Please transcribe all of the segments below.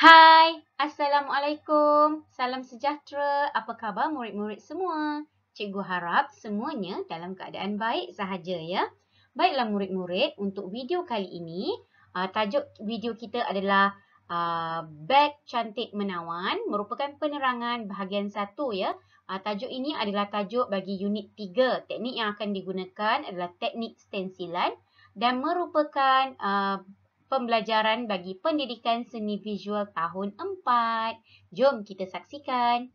Hai, Assalamualaikum. Salam sejahtera. Apa khabar murid-murid semua? Cikgu harap semuanya dalam keadaan baik sahaja ya. Baiklah murid-murid, untuk video kali ini, ah, tajuk video kita adalah ah, Bag Cantik Menawan merupakan penerangan bahagian satu ya. Ah, tajuk ini adalah tajuk bagi unit tiga Teknik yang akan digunakan adalah teknik stensilan dan merupakan pembelajaran bagi pendidikan seni visual tahun 4. Jom kita saksikan.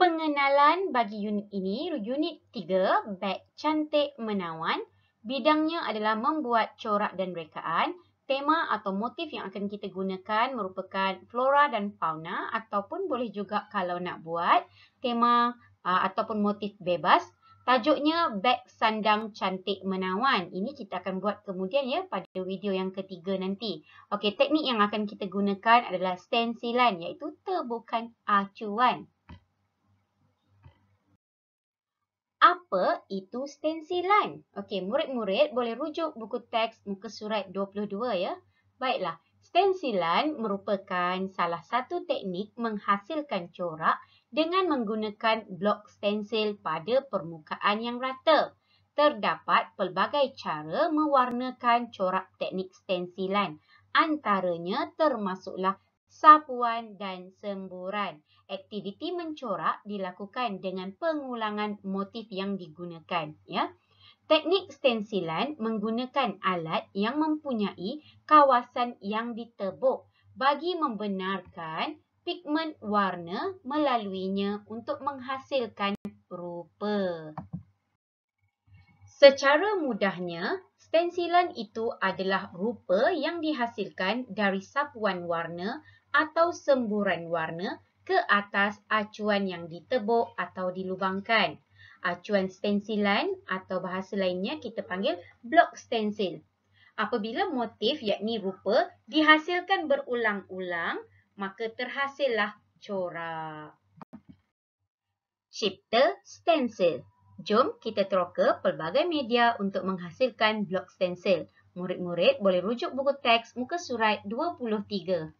Pengenalan bagi unit ini, unit 3, Beg Cantik Menawan. Bidangnya adalah membuat corak dan rekaan. Tema atau motif yang akan kita gunakan merupakan flora dan fauna ataupun boleh juga kalau nak buat tema uh, ataupun motif bebas Tajuknya beg sandang cantik menawan. Ini kita akan buat kemudian ya pada video yang ketiga nanti. Okey, teknik yang akan kita gunakan adalah stensilan iaitu tebukan acuan. Apa itu stensilan? Okey, murid-murid boleh rujuk buku teks muka surat 22 ya. Baiklah, stensilan merupakan salah satu teknik menghasilkan corak dengan menggunakan blok stensil pada permukaan yang rata. Terdapat pelbagai cara mewarnakan corak teknik stensilan. Antaranya termasuklah sapuan dan semburan. Aktiviti mencorak dilakukan dengan pengulangan motif yang digunakan. Ya. Teknik stensilan menggunakan alat yang mempunyai kawasan yang ditebuk bagi membenarkan pigmen warna melaluinya untuk menghasilkan rupa. Secara mudahnya, stensilan itu adalah rupa yang dihasilkan dari sapuan warna atau semburan warna ke atas acuan yang ditebuk atau dilubangkan. Acuan stensilan atau bahasa lainnya kita panggil blok stensil. Apabila motif, yakni rupa, dihasilkan berulang-ulang, maka terhasillah corak. Cipta stensil. Jom kita teroka pelbagai media untuk menghasilkan blok stensil. Murid-murid boleh rujuk buku teks muka surat 23.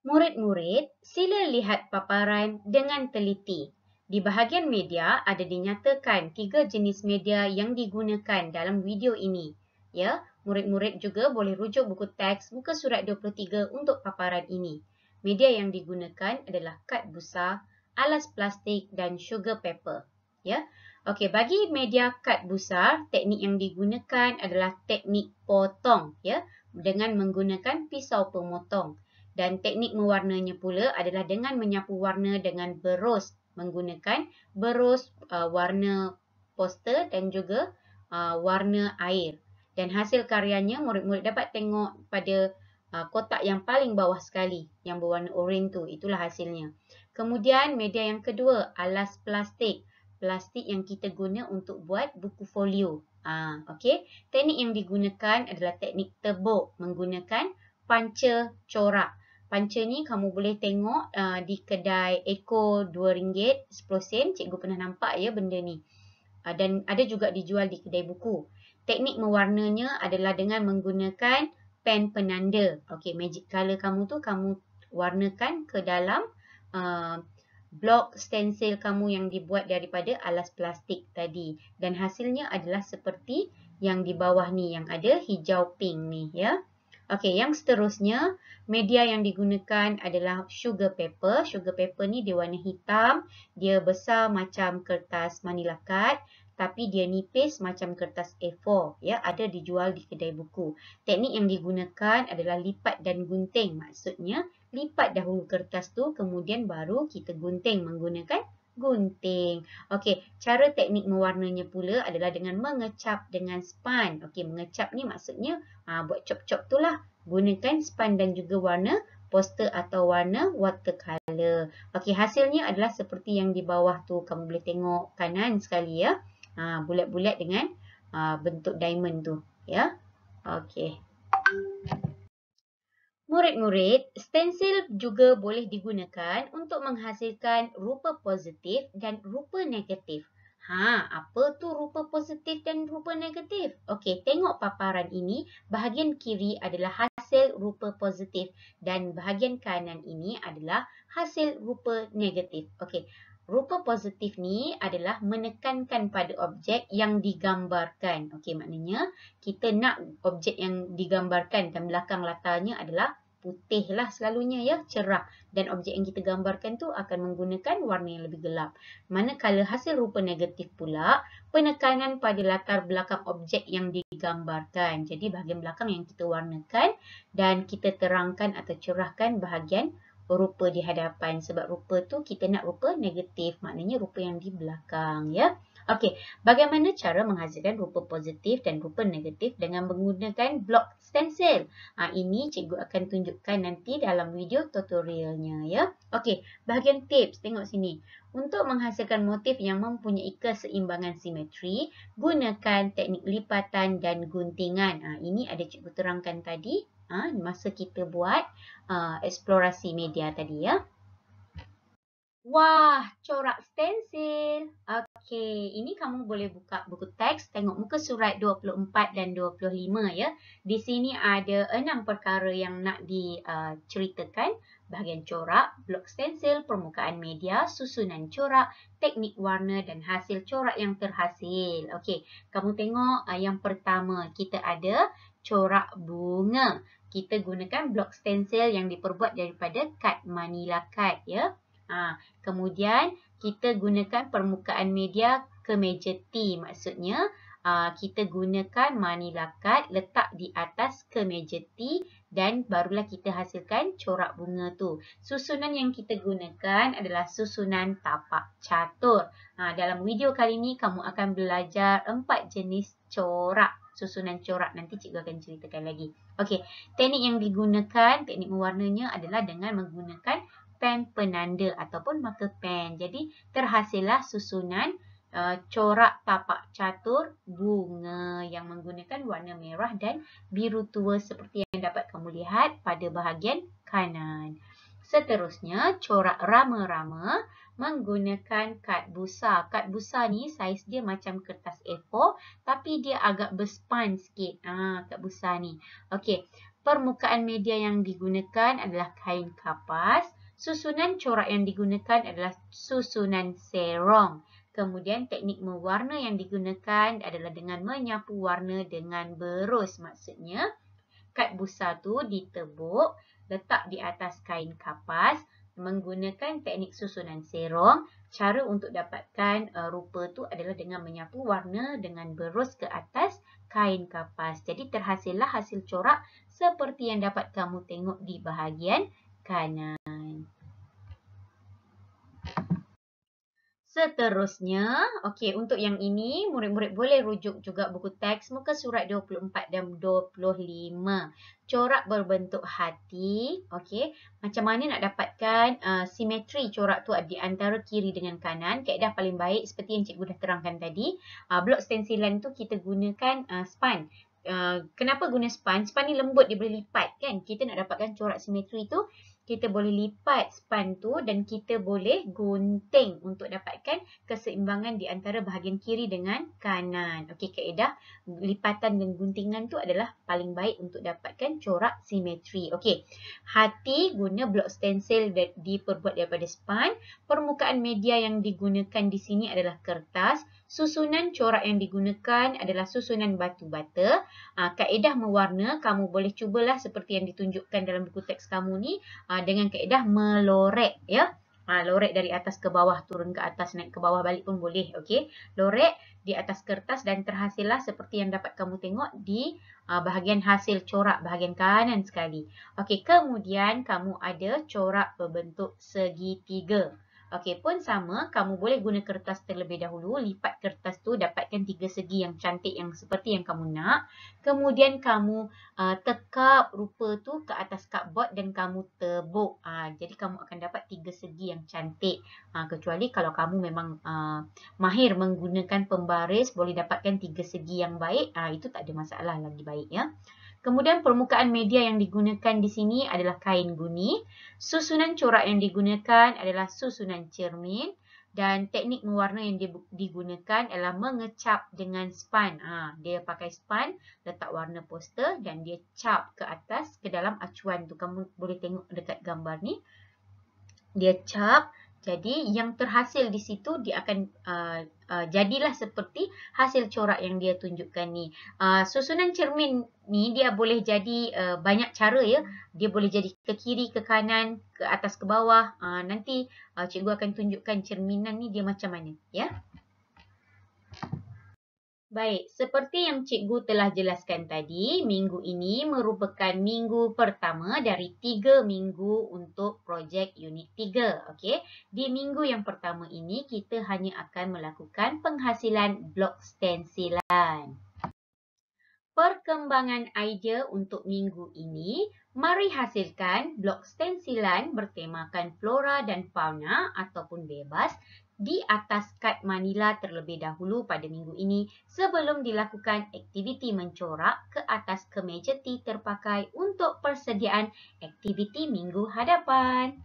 Murid-murid, sila lihat paparan dengan teliti. Di bahagian media ada dinyatakan tiga jenis media yang digunakan dalam video ini. Ya, Murid-murid juga boleh rujuk buku teks muka surat 23 untuk paparan ini. Media yang digunakan adalah kad busa, alas plastik dan sugar paper. Ya. Okey, bagi media kad busa, teknik yang digunakan adalah teknik potong, ya, dengan menggunakan pisau pemotong. Dan teknik mewarnanya pula adalah dengan menyapu warna dengan berus menggunakan berus uh, warna poster dan juga uh, warna air dan hasil karyanya murid-murid dapat tengok pada uh, kotak yang paling bawah sekali yang berwarna oren tu. Itulah hasilnya. Kemudian media yang kedua alas plastik. Plastik yang kita guna untuk buat buku folio. Ah, ha, okay. Teknik yang digunakan adalah teknik tebuk menggunakan panca corak. Panca ni kamu boleh tengok uh, di kedai Eko RM2.10. Cikgu pernah nampak ya benda ni. Uh, dan ada juga dijual di kedai buku. Teknik mewarnanya adalah dengan menggunakan pen penanda. Okey, magic color kamu tu kamu warnakan ke dalam uh, blok stensil kamu yang dibuat daripada alas plastik tadi. Dan hasilnya adalah seperti yang di bawah ni yang ada hijau pink ni ya. Okey, yang seterusnya media yang digunakan adalah sugar paper. Sugar paper ni dia warna hitam, dia besar macam kertas manila card tapi dia nipis macam kertas A4 ya ada dijual di kedai buku. Teknik yang digunakan adalah lipat dan gunting. Maksudnya lipat dahulu kertas tu kemudian baru kita gunting menggunakan gunting. Okey, cara teknik mewarnanya pula adalah dengan mengecap dengan span. Okey, mengecap ni maksudnya ha, buat cop-cop tu lah. Gunakan span dan juga warna poster atau warna watercolor. Okey, hasilnya adalah seperti yang di bawah tu. Kamu boleh tengok kanan sekali ya ha, bulat-bulat dengan ha, bentuk diamond tu. Ya, okey. Murid-murid, stensil juga boleh digunakan untuk menghasilkan rupa positif dan rupa negatif. Ha, apa tu rupa positif dan rupa negatif? Okey, tengok paparan ini. Bahagian kiri adalah hasil rupa positif dan bahagian kanan ini adalah hasil rupa negatif. Okey, Rupa positif ni adalah menekankan pada objek yang digambarkan. Okey, maknanya kita nak objek yang digambarkan dan belakang latarnya adalah putih lah selalunya ya, cerah. Dan objek yang kita gambarkan tu akan menggunakan warna yang lebih gelap. Manakala hasil rupa negatif pula, penekanan pada latar belakang objek yang digambarkan. Jadi bahagian belakang yang kita warnakan dan kita terangkan atau cerahkan bahagian belakang rupa di hadapan sebab rupa tu kita nak rupa negatif maknanya rupa yang di belakang ya okey bagaimana cara menghasilkan rupa positif dan rupa negatif dengan menggunakan blok stensil ha, ini cikgu akan tunjukkan nanti dalam video tutorialnya ya okey bahagian tips tengok sini untuk menghasilkan motif yang mempunyai keseimbangan simetri gunakan teknik lipatan dan guntingan ha, ini ada cikgu terangkan tadi ha, masa kita buat uh, eksplorasi media tadi ya. Wah, corak stensil. Okey, ini kamu boleh buka buku teks, tengok muka surat 24 dan 25 ya. Di sini ada enam perkara yang nak diceritakan. Uh, Bahagian corak, blok stensil, permukaan media, susunan corak, teknik warna dan hasil corak yang terhasil. Okey, kamu tengok uh, yang pertama kita ada corak bunga kita gunakan blok stensil yang diperbuat daripada kad manila kad ya. Ha, kemudian kita gunakan permukaan media ke meja T maksudnya uh, kita gunakan manila kad letak di atas ke meja T dan barulah kita hasilkan corak bunga tu. Susunan yang kita gunakan adalah susunan tapak catur. Ha, dalam video kali ni kamu akan belajar empat jenis corak susunan corak nanti cikgu akan ceritakan lagi. Okey, teknik yang digunakan, teknik mewarnanya adalah dengan menggunakan pen penanda ataupun marker pen. Jadi, terhasillah susunan uh, corak tapak catur bunga yang menggunakan warna merah dan biru tua seperti yang dapat kamu lihat pada bahagian kanan. Seterusnya, corak rama-rama menggunakan kad busa. Kad busa ni saiz dia macam kertas A4 tapi dia agak berspan sikit. Ah, kad busa ni. Okey, permukaan media yang digunakan adalah kain kapas. Susunan corak yang digunakan adalah susunan serong. Kemudian teknik mewarna yang digunakan adalah dengan menyapu warna dengan berus maksudnya. Kad busa tu ditebuk letak di atas kain kapas menggunakan teknik susunan serong. Cara untuk dapatkan uh, rupa tu adalah dengan menyapu warna dengan berus ke atas kain kapas. Jadi terhasillah hasil corak seperti yang dapat kamu tengok di bahagian kanan. Seterusnya, okey untuk yang ini murid-murid boleh rujuk juga buku teks muka surat 24 dan 25. Corak berbentuk hati, okey. Macam mana nak dapatkan uh, simetri corak tu di antara kiri dengan kanan? Kaedah paling baik seperti yang cikgu dah terangkan tadi, uh, blok stensilan tu kita gunakan uh, span. Uh, kenapa guna span? Span ni lembut dia boleh lipat kan? Kita nak dapatkan corak simetri tu, kita boleh lipat span tu dan kita boleh gunting untuk dapatkan keseimbangan di antara bahagian kiri dengan kanan. Okey, kaedah lipatan dan guntingan tu adalah paling baik untuk dapatkan corak simetri. Okey, hati guna blok stensil diperbuat daripada span. Permukaan media yang digunakan di sini adalah kertas susunan corak yang digunakan adalah susunan batu bata. Ah, kaedah mewarna, kamu boleh cubalah seperti yang ditunjukkan dalam buku teks kamu ni ah, dengan kaedah melorek. Ya? Ah, lorek dari atas ke bawah, turun ke atas, naik ke bawah, balik pun boleh. Okay? Lorek di atas kertas dan terhasillah seperti yang dapat kamu tengok di bahagian hasil corak, bahagian kanan sekali. Okay, kemudian kamu ada corak berbentuk segitiga. Okey, pun sama, kamu boleh guna kertas terlebih dahulu, lipat kertas tu dapatkan tiga segi yang cantik yang seperti yang kamu nak. Kemudian kamu uh, tekap rupa tu ke atas cardboard dan kamu tebuk. Uh, ah, jadi kamu akan dapat tiga segi yang cantik. Uh, kecuali kalau kamu memang uh, mahir menggunakan pembaris, boleh dapatkan tiga segi yang baik, uh, itu tak ada masalah lagi baik ya. Kemudian permukaan media yang digunakan di sini adalah kain guni. Susunan corak yang digunakan adalah susunan cermin. Dan teknik mewarna yang digunakan adalah mengecap dengan span. Ha, dia pakai span, letak warna poster dan dia cap ke atas ke dalam acuan. tu. Kamu boleh tengok dekat gambar ni. Dia cap. Jadi yang terhasil di situ dia akan... Uh, uh, jadilah seperti hasil corak yang dia tunjukkan ni. Uh, susunan cermin ni dia boleh jadi uh, banyak cara ya. Dia boleh jadi ke kiri, ke kanan, ke atas, ke bawah. Uh, nanti uh, cikgu akan tunjukkan cerminan ni dia macam mana. Ya. Yeah? Baik, seperti yang cikgu telah jelaskan tadi, minggu ini merupakan minggu pertama dari tiga minggu untuk projek unit tiga. Okay? Di minggu yang pertama ini, kita hanya akan melakukan penghasilan blok stensilan. Perkembangan idea untuk minggu ini, mari hasilkan blok stensilan bertemakan flora dan fauna ataupun bebas di atas kad Manila terlebih dahulu pada minggu ini sebelum dilakukan aktiviti mencorak ke atas kemeja T terpakai untuk persediaan aktiviti minggu hadapan.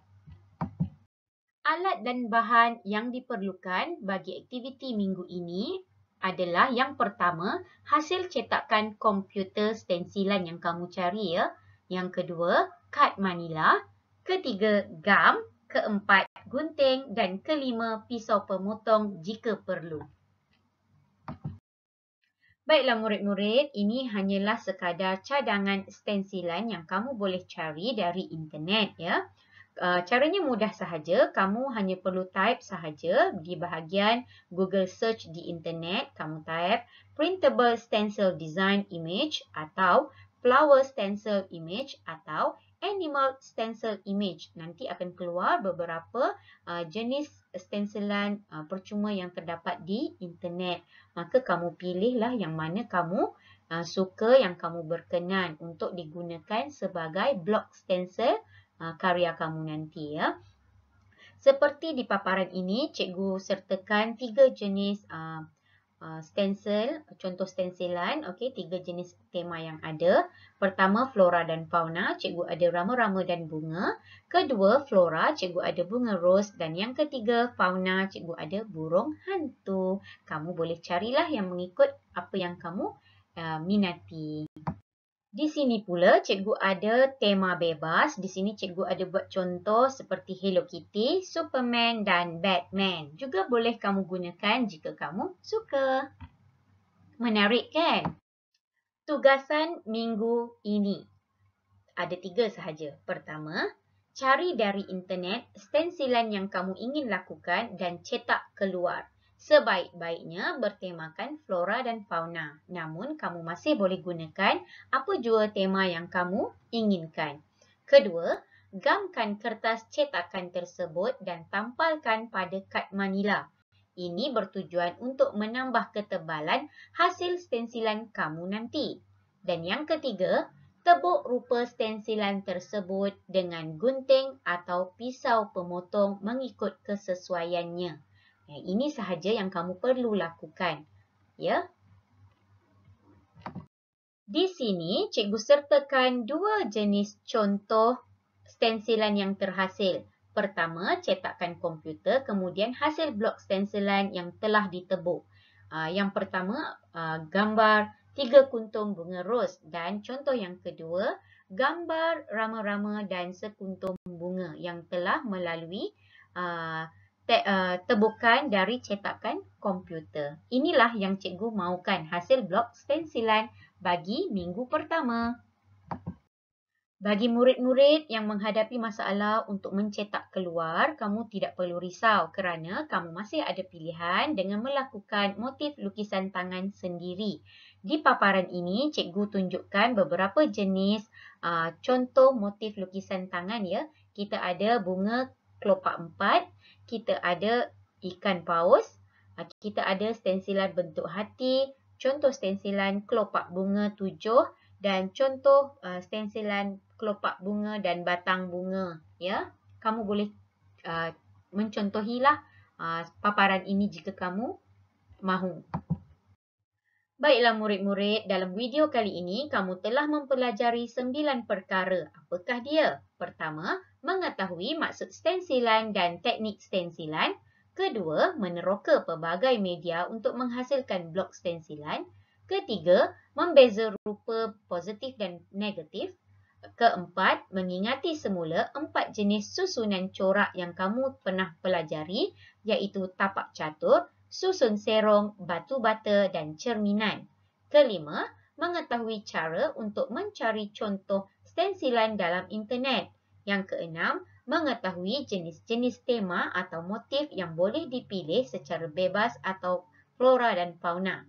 Alat dan bahan yang diperlukan bagi aktiviti minggu ini adalah yang pertama, hasil cetakan komputer stensilan yang kamu cari ya. Yang kedua, kad Manila. Ketiga, gam. Keempat, gunting dan kelima pisau pemotong jika perlu. Baiklah murid-murid, ini hanyalah sekadar cadangan stensilan yang kamu boleh cari dari internet. ya. Eh, caranya mudah sahaja, kamu hanya perlu type sahaja di bahagian Google search di internet. Kamu type printable stencil design image atau flower stencil image atau animal stencil image. Nanti akan keluar beberapa uh, jenis stensilan uh, percuma yang terdapat di internet. Maka kamu pilihlah yang mana kamu uh, suka, yang kamu berkenan untuk digunakan sebagai block stencil uh, karya kamu nanti. ya. Seperti di paparan ini, cikgu sertakan tiga jenis uh, uh, ah, stensil, contoh stensilan, okey, tiga jenis tema yang ada. Pertama, flora dan fauna, cikgu ada rama-rama dan bunga. Kedua, flora, cikgu ada bunga rose. Dan yang ketiga, fauna, cikgu ada burung hantu. Kamu boleh carilah yang mengikut apa yang kamu uh, minati. Di sini pula cikgu ada tema bebas. Di sini cikgu ada buat contoh seperti Hello Kitty, Superman dan Batman. Juga boleh kamu gunakan jika kamu suka. Menarik kan? Tugasan minggu ini. Ada tiga sahaja. Pertama, cari dari internet stensilan yang kamu ingin lakukan dan cetak keluar sebaik-baiknya bertemakan flora dan fauna. Namun, kamu masih boleh gunakan apa jua tema yang kamu inginkan. Kedua, gamkan kertas cetakan tersebut dan tampalkan pada kad manila. Ini bertujuan untuk menambah ketebalan hasil stensilan kamu nanti. Dan yang ketiga, tebuk rupa stensilan tersebut dengan gunting atau pisau pemotong mengikut kesesuaiannya. Eh, ini sahaja yang kamu perlu lakukan. Ya. Di sini, cikgu sertakan dua jenis contoh stensilan yang terhasil. Pertama, cetakan komputer, kemudian hasil blok stensilan yang telah ditebuk. Ah, yang pertama, ah, gambar tiga kuntum bunga ros dan contoh yang kedua, gambar rama-rama dan sekuntum bunga yang telah melalui ah, te, uh, eh, tebukan dari cetakan komputer. Inilah yang cikgu mahukan hasil blok stensilan bagi minggu pertama. Bagi murid-murid yang menghadapi masalah untuk mencetak keluar, kamu tidak perlu risau kerana kamu masih ada pilihan dengan melakukan motif lukisan tangan sendiri. Di paparan ini, cikgu tunjukkan beberapa jenis uh, contoh motif lukisan tangan ya. Kita ada bunga kelopak empat, kita ada ikan paus, ah, kita ada stensilan bentuk hati, contoh stensilan kelopak bunga tujuh dan contoh ah, stensilan kelopak bunga dan batang bunga. Ya, Kamu boleh ah, mencontohilah paparan ini jika kamu mahu. Baiklah murid-murid, dalam video kali ini kamu telah mempelajari sembilan perkara. Apakah dia? Pertama, mengetahui maksud stensilan dan teknik stensilan. Kedua, meneroka pelbagai media untuk menghasilkan blok stensilan. Ketiga, membeza rupa positif dan negatif. Keempat, mengingati semula empat jenis susunan corak yang kamu pernah pelajari iaitu tapak catur, susun serong, batu bata dan cerminan. Kelima, mengetahui cara untuk mencari contoh stensilan dalam internet. Yang keenam, mengetahui jenis-jenis tema atau motif yang boleh dipilih secara bebas atau flora dan fauna.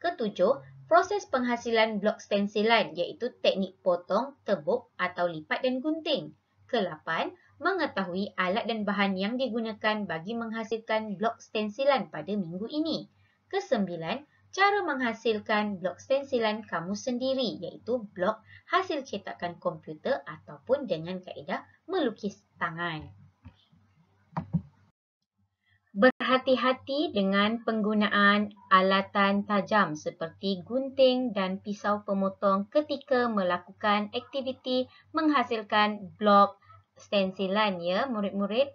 Ketujuh, proses penghasilan blok stensilan iaitu teknik potong, tebuk atau lipat dan gunting ke-8, mengetahui alat dan bahan yang digunakan bagi menghasilkan blok stensilan pada minggu ini. Ke-9, cara menghasilkan blok stensilan kamu sendiri iaitu blok hasil cetakan komputer ataupun dengan kaedah melukis tangan. Berhati-hati dengan penggunaan alatan tajam seperti gunting dan pisau pemotong ketika melakukan aktiviti menghasilkan blok stensilan ya murid-murid.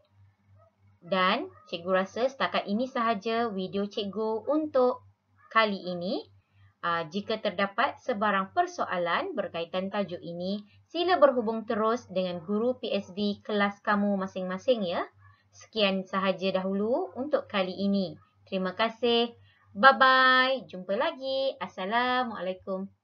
Dan cikgu rasa setakat ini sahaja video cikgu untuk kali ini. Ah, jika terdapat sebarang persoalan berkaitan tajuk ini, sila berhubung terus dengan guru PSB kelas kamu masing-masing ya. Sekian sahaja dahulu untuk kali ini. Terima kasih. Bye-bye. Jumpa lagi. Assalamualaikum.